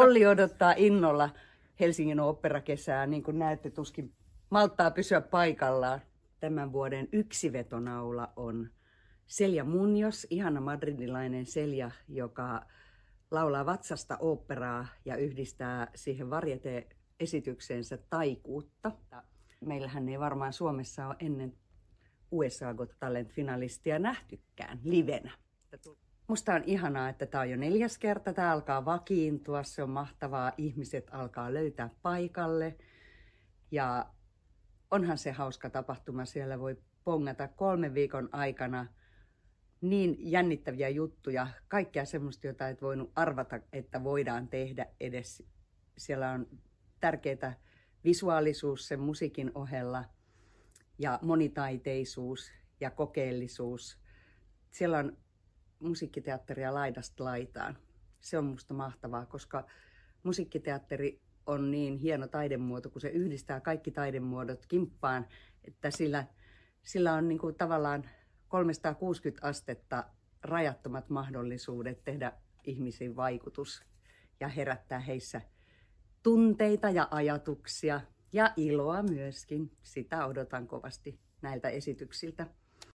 Olli odottaa innolla Helsingin oopperakesää, niin kuin näette, tuskin malttaa pysyä paikallaan. Tämän vuoden yksi vetonaula on Selja Munjos, ihana madridilainen Selja, joka laulaa vatsasta oopperaa ja yhdistää siihen varjete-esitykseensä taikuutta. Meillähän ei varmaan Suomessa ole ennen USA Got Talent-finalistia nähtykään livenä. Musta on ihanaa, että tämä on jo neljäs kerta, tämä alkaa vakiintua, se on mahtavaa, ihmiset alkaa löytää paikalle ja onhan se hauska tapahtuma, siellä voi pongata kolmen viikon aikana niin jännittäviä juttuja, kaikkea semmoista, jota et voinut arvata, että voidaan tehdä edes. Siellä on tärkeää visuaalisuus sen musiikin ohella ja monitaiteisuus ja kokeellisuus. Siellä on musiikkiteatteria laidasta laitaan. Se on musta mahtavaa, koska musiikkiteatteri on niin hieno taidemuoto, kun se yhdistää kaikki taidemuodot kimppaan, että sillä, sillä on niin kuin tavallaan 360 astetta rajattomat mahdollisuudet tehdä ihmisiin vaikutus ja herättää heissä tunteita ja ajatuksia ja iloa myöskin. Sitä odotan kovasti näiltä esityksiltä.